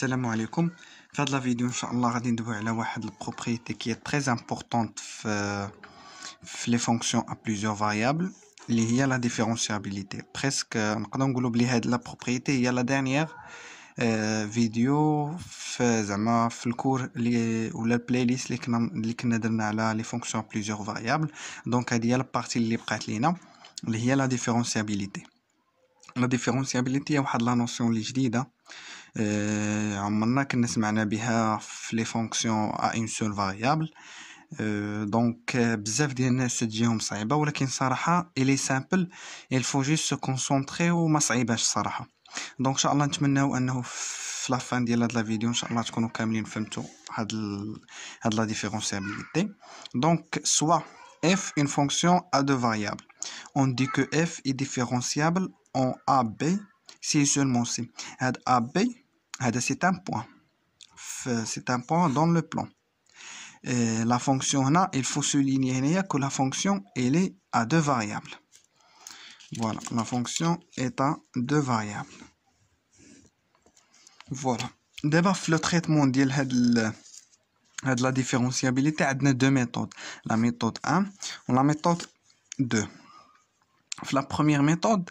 Salam alaikum. Faire la vidéo, propriété qui est très importante. pour euh, les fonctions à plusieurs variables y à la différenciabilité. Presque, euh, on avons dire que lié la propriété. Il y a la dernière euh, vidéo, faisama, le cours ou la playlist que nous avons les fonctions à plusieurs variables. Donc, il y la partie libre à il y a la différenciabilité. La différenciabilité, il y a la notion les آه، عمرنا كنا سمعنا بها في لي فونكسيون ا اون سول فاريابل دونك بزاف ديال الناس تجيهم صعيبه ولكن صراحه الي سامبل الفو جوست سو كونسونطري وما صعيباش الصراحه دونك ان شاء الله نتمناو انه في لافان ديال هاد لا فيديو ان شاء الله تكونوا كاملين فهمتوا هاد ال... هاد لا ديفيرونسيابيليتي دونك سوا f une fonction à deux variables on dit que f est différenciable en ab si et seulement si هاد ab Ah, c'est un point c'est un point dans le plan la fonction là il faut souligner que la fonction est à deux variables voilà la fonction est à deux variables voilà d'abord le traitement de la différenciabilité a deux méthodes la méthode 1 ou la méthode 2 la première méthode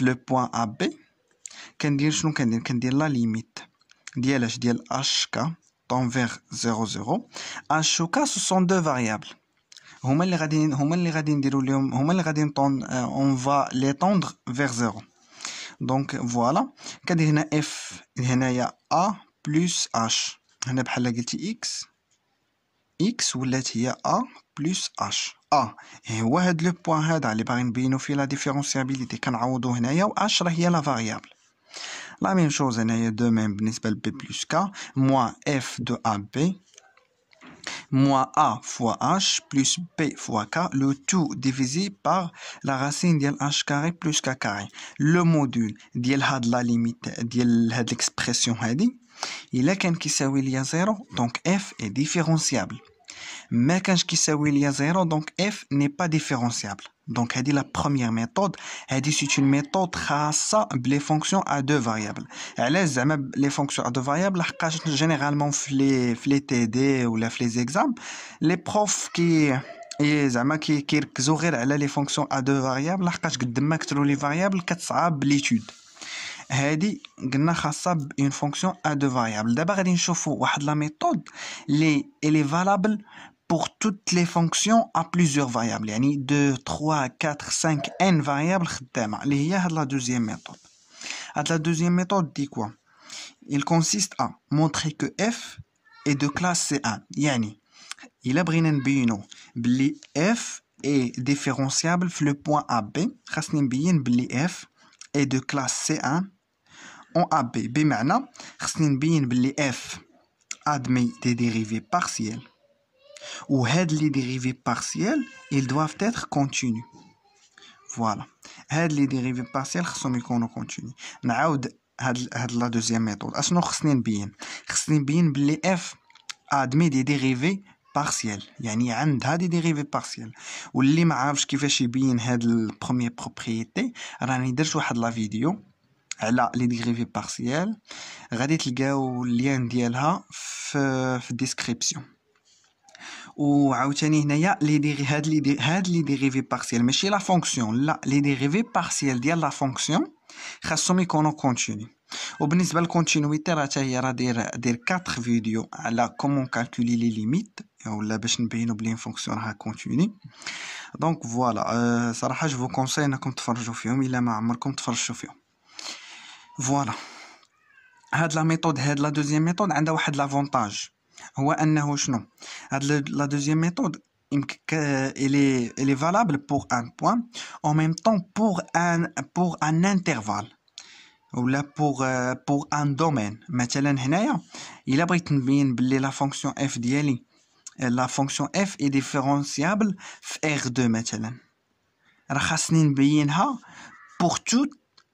Le point AB, qu'est-ce qu'il y a de la limite Il y a de l'HK, vers 0,0. k ce sont deux variables. Euh, on va l'étendre vers 0. Donc, voilà. Qu'est-ce qu'il y a F Il y a A plus H. Il y a X. X ou l'H. A plus H. Et où est le point Il est par de la différenciabilité. Quand on a un h est la variable, la même chose, il y a deux mêmes b plus k, moins f de AB, moins a fois h plus b fois k, le tout divisé par la racine de h h plus k. Le module de l'expression rédit, il est qu'un qui sert à 0, donc f est différenciable mais quand je sais il y a 0, donc f n'est pas différenciable. Donc, elle dit la première méthode, elle dit c'est une méthode à les fonctions à deux variables. Elle aime les fonctions à deux variables, généralement, les, les TD ou les exams, les profs qui... ont des qui les fonctions à deux variables, la cache de les variables, quatre à l'étude. هذه قلنا خاصه une fonction ا دو فاريابل دابا غادي نشوفوا واحد لا ميثود لي est فالابل pour toutes les fonctions à plusieurs variables يعني 2 3 4 5 n variable خدامه اللي هي هاد deuxième méthode ميثود هاد لا دوزيام ميثود il consiste à montrer que f est de classe C1 يعني الا بغينا نبينو بلي f est différenciable le point بوين AB خاصني نبين بلي est de classe C1 on A à بمعنى خصني نبين بلي f admet des dérivés partiels ou les dérivés partiels ils doivent être continus voilà had les dérivés partiels خصهم يكونوا continu. نعاود هاد هاد لا دوزيام ميثود اشنو خصني نبين خصني نبين بلي اف des dérivés ديريفي يعني عندها دي ديريفي بارسيال واللي ما عارفش كيفاش يبين هاد البروميير بروبريتي راني les dérivés partiels, vous le lien dans la description. Et encore les dérivés partiels, mais chez la fonction. Les dérivés partiels de la fonction sont lesquels continue. pour continuité, il y aura 4 vidéos sur comment calculer les limites pour que nous puissions voir Donc voilà, euh, je vous conseille de de voilà. la deuxième méthode a un la deuxième عندها واحد est, valable pour un point, en même temps pour un, pour un intervalle ou pour, euh, pour un domaine. Maintenant, il a la fonction f La fonction f est différenciable par r2 maintenant. Pour tout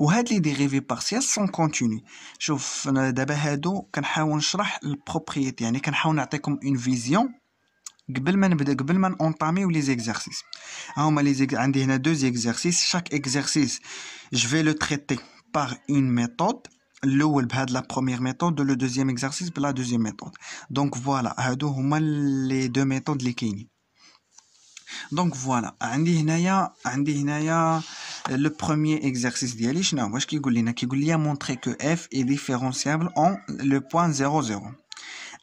Et les dérivés partiels sont continus. Je vais vous montrer les propriétés. Je vais vous donner une vision. Je vais vous montrer les exercices. Il a deux exercices. Chaque exercice, je vais le traiter par une méthode. La première méthode, le deuxième exercice, la deuxième méthode. Donc voilà, les deux méthodes sont les deux méthodes donc voilà andy hinaia euh, le premier exercice diélish na moi je kigoulia montrer que f est différentiable en le point 0 0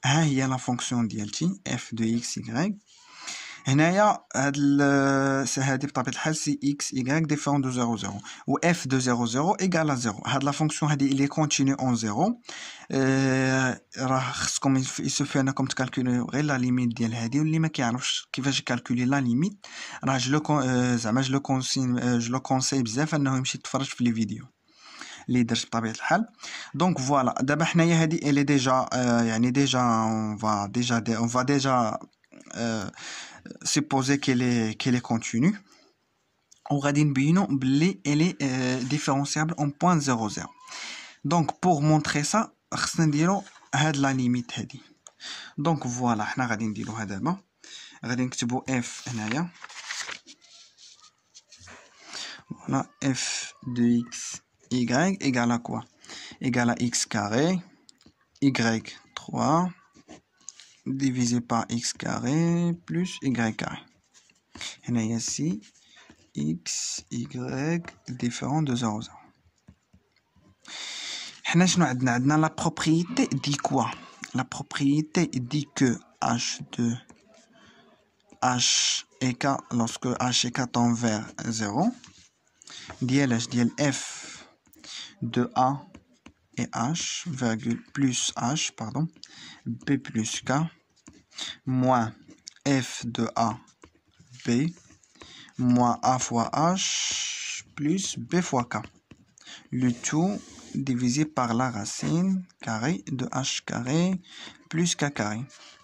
ah, il y a la fonction dielchi f de x y هنايا هاد هادي بطبيعه الحال سي اكس ايغريك ديفيرون دو زيرو زيرو و اف دو زيرو زيرو ايكال زيرو هاد لا فونكسيون هادي اللي كونتينيو اون زيرو آه، راه خصكم يسوفي انكم تكالكوليو غير لا ليميت ديال هادي واللي ما كيعرفش كيفاش يكالكولي لا ليميت راه جلو آه، زعما جلو كونسين آه، جلو كونساي بزاف انه يمشي يتفرج في لي فيديو اللي درت بطبيعه الحال دونك فوالا دابا حنايا هادي الي ديجا يعني ديجا اون فا ديجا اون فا ديجا supposer qu'elle est, qu'elle continue. On va dire que elle est euh, différenciable en point Donc, pour montrer ça, on va dire la limite. Donc, voilà, on va dire que c'est la limite. On f dire voilà, f de x, y égale à quoi Égale à x carré, y 3, divisé par x carré plus y carré. y a ici x, y différent de 0, 0. On a la propriété dit quoi La propriété dit que h 2 h et k, lorsque h et k tend vers 0, DLH, h, f de a et h, plus h, pardon, b plus k, moins f de a, b, moins a fois h, plus b fois k. Le tout divisé par la racine carré de h carré plus k carré.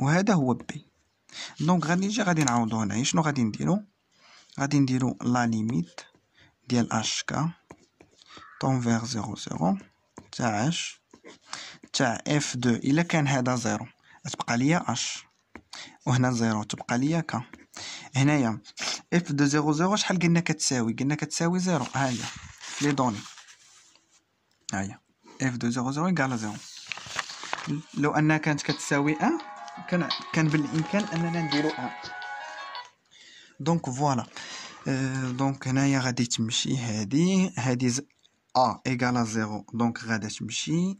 وهذا هو بي دونك غادي نجي غادي نعوضو هنايا إيه، شنو غادي نديرو غادي نديرو لا ليميت ديال اش كا فيغ زيرو زيرو تاع اش تاع اف دو الا كان هذا زيرو تبقى ليا اش وهنا زيرو تبقى ليا كا هنايا اف دو زيرو زيرو شحال قلنا كتساوي قلنا كتساوي زيرو ها هي لي دوني ها هي اف دو زيرو زيرو يقال زيرو لو انها كانت كتساوي ان كان كان بالامكان اننا نديرو نديروها دونك فوالا أه دونك هنايا غادي تمشي هادي هادي ز... ا آه ايكالا زيرو دونك غادا تمشي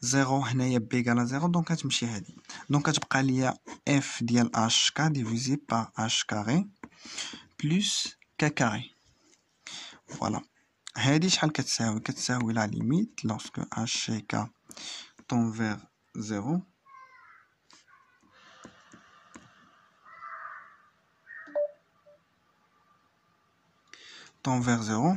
زيرو هنايا بي ايكالا زيرو دونك غتمشي هادي دونك غتبقى ليا اف ديال اش كا ديفيزي با اش كاري بلس كا كاري فوالا هادي شحال كتساوي كتساوي لا ليميت لوسكو اش كا تون فيغ زيرو تون فيغ زيرو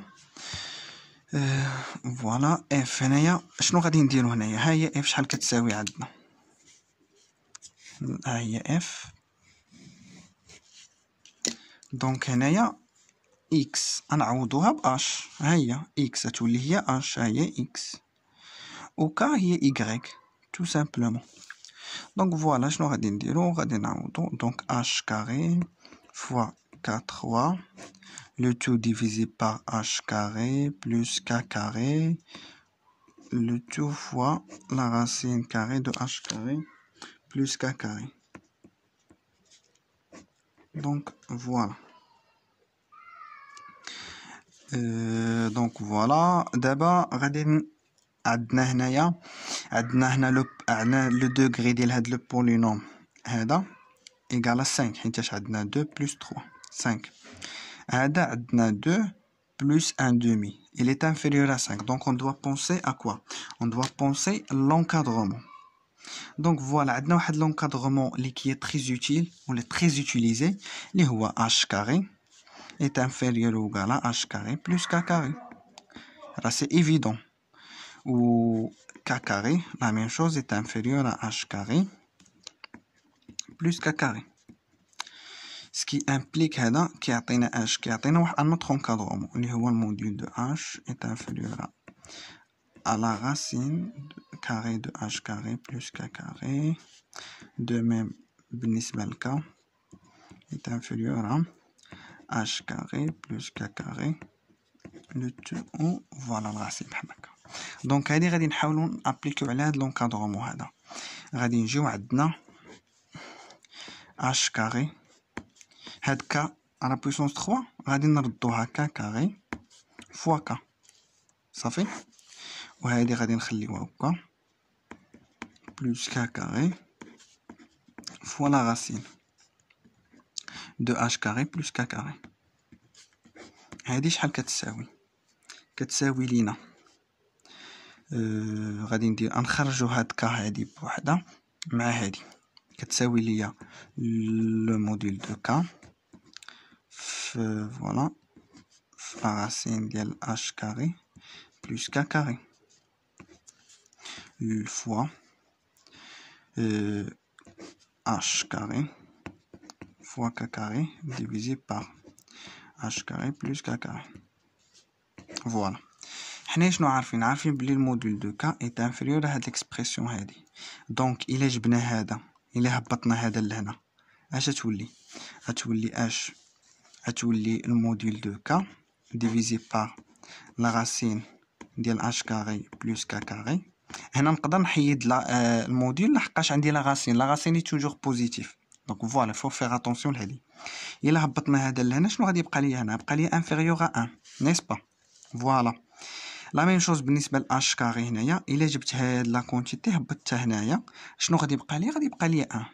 فوالا اف هنايا شنو غادي نديرو هنايا ها هي اف شحال كتساوي عندنا ها هي اف دونك هنايا اكس غنعوضوها باش ها هي اكس تولي هي اش ها هي اكس وكا هي ايغريك تو سامبلومون دونك فوالا شنو غادي نديرو غادي نعوضو دونك اش كاري فوا كا le tout divisé par h carré plus k carré, le tout fois la racine carrée de h carré plus k carré. Donc voilà. Euh, donc voilà, d'abord, عندنا هنايا عندنا هنا le degré de دوغري polynôme. égal à 5 2 plus 3 5 2 plus 1 demi. Il est inférieur à 5. Donc, on doit penser à quoi On doit penser l'encadrement. Donc, voilà, on a l'encadrement qui est très utile, on l'est très utilisé, les h carré est inférieur ou égal à h carré plus k carré. C'est évident. Ou k carré, la même chose, est inférieur à h carré plus k carré. Ce qui implique qu'il y a un autre encadrement. Le module de H est inférieur à la racine carré de H plus K carré. De même, le nisme est inférieur à H plus K carré. Le tout ou. Voilà la racine. Hein, Donc, il y a des choses qui appliquent l'encadrement. Il y a des choses qui appliquent l'encadrement. هاد كا على بويسونس 3 غادي نردوها كا كاري فوا كا صافي وهادي غادي نخليوها هكا بلوس كا كاري فوا لا غاسين دو اش كاري بلوس كا كاري هادي شحال كتساوي كتساوي لينا آه غادي ندير نخرجو هاد كا هادي بوحدها مع هادي كتساوي ليا لو موديل دو كا voilà, la de h carré plus k carré une fois euh, h carré fois k carré divisé par h carré plus k carré. Voilà. حنا شنو عارفين عارفين à الموديل دو donc il est h est هادي دونك الا جبنا هذا est هبطنا هذا لهنا est تولي H غتولي الموديل دو كا ديفيزي بار لا غاسين ديال اش كاري بلس كا كاري هنا نقدر نحيد لا آه، الموديل لحقاش عندي لا غاسين لا غاسين توجور بوزيتيف دونك فوالا فو فيغ اتونسيون لهادي الا هبطنا هذا لهنا شنو غادي يبقى لي هنا يبقى لي انفيريور ا 1 نيسبا فوالا لا ميم شوز بالنسبه لاش كاري هنايا الا جبت هاد لا كونتيتي هبطتها هنايا شنو غادي يبقى لي غادي يبقى لي ا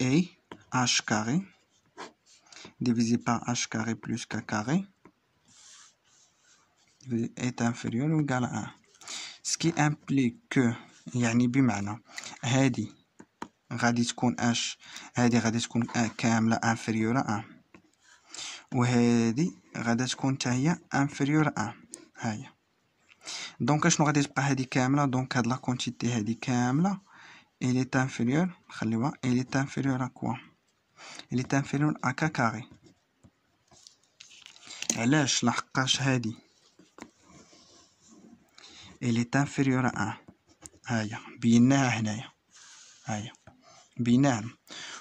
اي اش كاري divisé par h plus k est inférieur ou égal à 1. Ce qui implique que, yani bi mana, hadi غادي تكون h هادي غادي تكون كاملة inférieur à 1. وهادي غادي تكون تاهي inférieur à 1. هاي. Donc h n'aura pas هادي كاملة donc هاد la quantité هادي كاملة elle est inférieure, à quoi اللي تنفعلون أكا كاري علاش لحقاش هادي اللي تنفيريور أن هيا بيناها هنايا هيا بيناها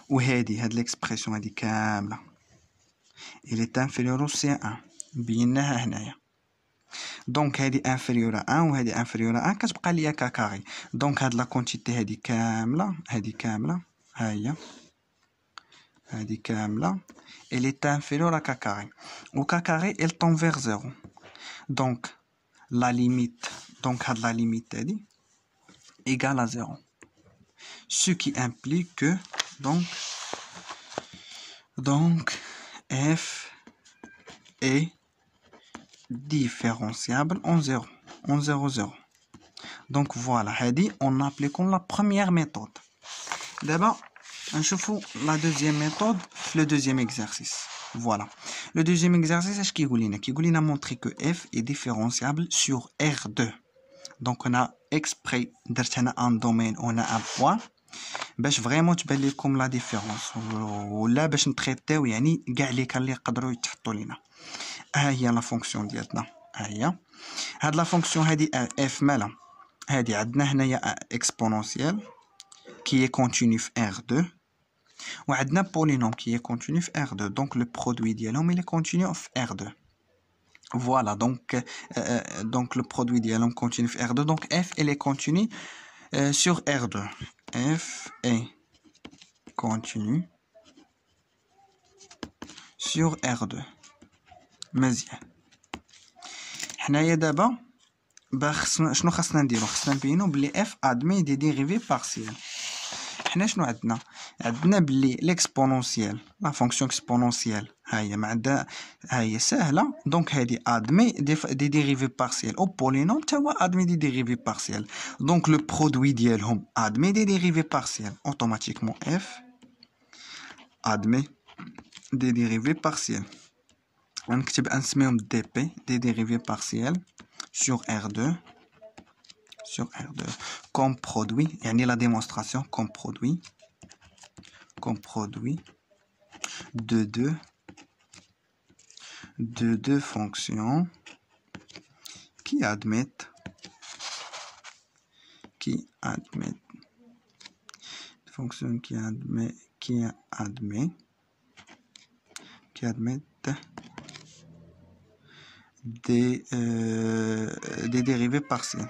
وهادي هاد ليكسبريسيون هادي كاملة اللي تنفيريور سي أن آه، بيناها هنايا دونك هادي انفيريور و آه، وهادي انفيريور 1 آه، كتبقى ليا كا دونك هاد لا كونتيتي هادي كامله هادي كامله ها هي Hein, elle est inférieure à k carré Au k carré elle tend vers 0 donc la limite donc la limite dit égale à 0 ce qui implique que donc donc f est différenciable en 0 0 0 donc voilà on applique la première méthode d'abord je vous fais la deuxième méthode, le deuxième exercice. Voilà. Le deuxième exercice est ce qui a montré que F est différenciable sur R2. Donc, on a exprès un domaine, on a un point. Mais je vais vraiment te comme la différence. Là, je vais traiter, ou il y a une autre chose qui de la fonction. Il y a la fonction qui est là. Il y a la fonction euh, F. Il y a une exponentielle qui est continue sur R2 un polynôme qui est continu sur R2 donc le produit ديالهم il est continu sur R2 voilà donc euh, euh, donc le produit est continu sur R2 donc F est continue euh, sur R2 F est continue sur R2 مزيان حنايا دابا باغ شنو خاصنا que F admet des dérivés partiels. Nous avons l'exponentielle, la fonction exponentielle. Donc, elle admet des dérivés partiels. Au polynôme, elle admet des dérivés partiels. Donc, le produit d'elle admet des dérivés partiels. Automatiquement, F admet des dérivés partiels. Donc, c'est un même dp des dérivés partiels sur R2 sur R2 comme produit, la démonstration comme produit comme produit de deux de deux fonctions qui admettent qui admettent fonctions qui admet qui admet qui admettent des, euh, des dérivées partielles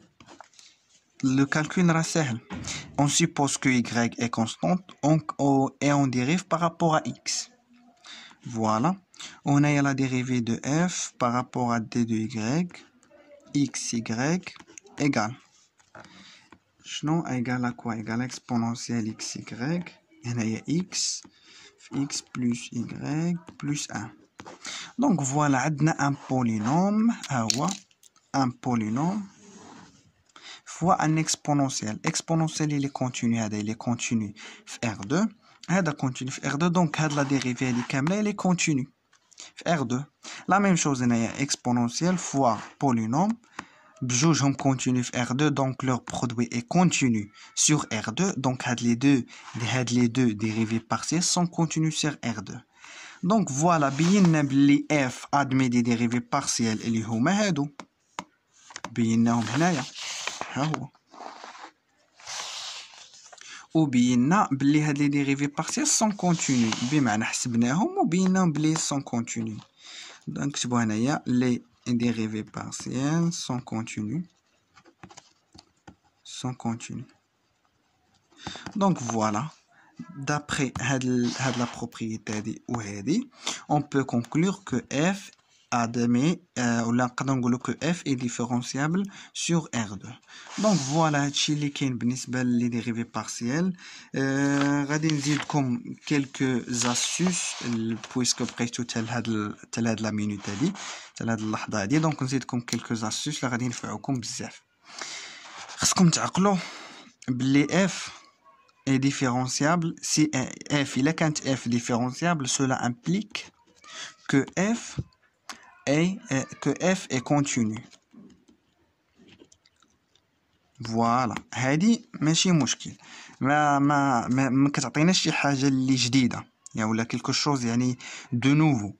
le calcul sera simple. On suppose que y est constante et on dérive par rapport à x. Voilà. On a la dérivée de f par rapport à d de y. x, y égale. شنو égal à quoi égale à exponentielle xy a x x plus y plus 1 donc voilà a un polynôme ah un polynôme fois un exponentiel exponentiel il est continu il est continu R2 هذا continu R2 donc de la dérivée elle est continue R2 la même chose هنايا exponentiel fois polynôme بجوجهم continue في R2 donc leur produit est continu sur R2 donc les deux les deux dérivées partielles sont continues sur R2 donc voilà bien F admet des dérivées partielles et هما هادو بيناهم هنايا ou bien, les dérivés partielles sont continus, mais mal à ce ou bien un blé sont continus, donc ce bonheur, les dérivés partielles sont continus, sont continus. Donc voilà, d'après la propriété des ou et on peut conclure que f est mais euh, on que f est différenciable sur R2 donc voilà ce qui les dérivées partielles vais euh, comme quelques astuces puisque بقيتو tout est la la minute مينوت هادي la اللحظه quelques astuces اللي غادي ينفعوكم بزاف خصكم تعقلوا بلي f est différenciable si f الا كانت f différenciable cela implique que f et que f est continue. Voilà. Heidi, messieurs musqués, mais ma mais que tu as une chose qui est y'a pas quelque chose, de nouveau denouveau.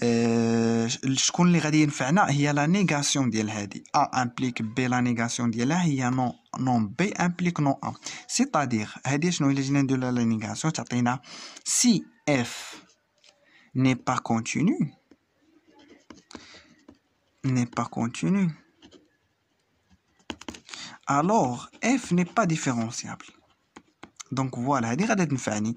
Je connais pas bien finalement. Il la négation de Heidi. A implique B, la négation de là. Non non B implique non A. C'est-à-dire, Heidi, nous allons de la négation. Tu si f n'est pas continue n'est pas continu, alors f n'est pas différenciable. Donc voilà, d'être une fanny.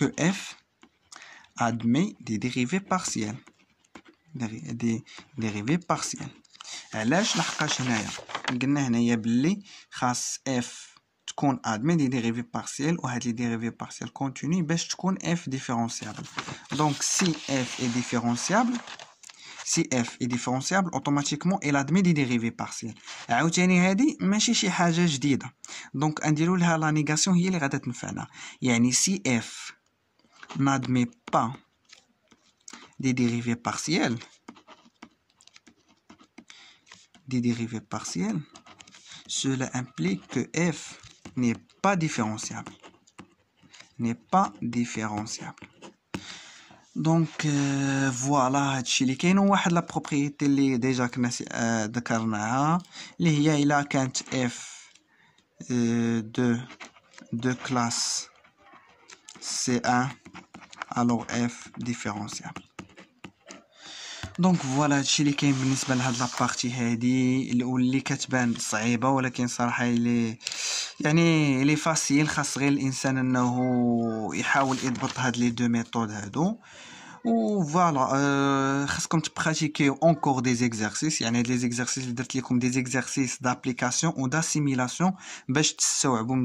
Que f admet des dérivées partielles. Elle est chaque général. Généralement, chaque f qui admet des dérivées partielles ou des dérivées partielles continues, peut être différentiable. Donc, si f est différentiable, si f est différentiable, automatiquement, elle admet des dérivées partielles. Et euh, aujourd'hui, on a une chose nouvelle. Donc, on dira la négation ici de cette phrase-là. Il y a si f n'admet pas des dérivés partiels. Des dérivés partiels. Cela implique que f n'est pas différenciable. N'est pas différenciable. Donc, euh, voilà, c'est y a la propriété déjà euh, de Karnaha. Il y a la f euh, de classe C1 الوغ اف ديفيرونسيال دونك فوالا هادشي اللي كاين بالنسبه لهاد لابارتي هادي اللي كتبان صعيبه ولكن صراحه اللي يعني لي فاسيل خاص غير الانسان انه يحاول يضبط هاد لي دو ميثود هادو Ou voilà, je euh, vais pratiquer encore des exercices. Il y en a des exercices d'application ou d'assimilation. Pour vous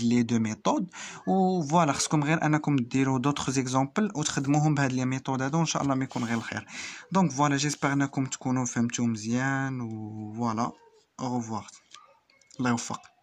les deux méthodes. Ou voilà, je vais d'autres exemples. donc je Donc voilà, j'espère que vous avez Au revoir.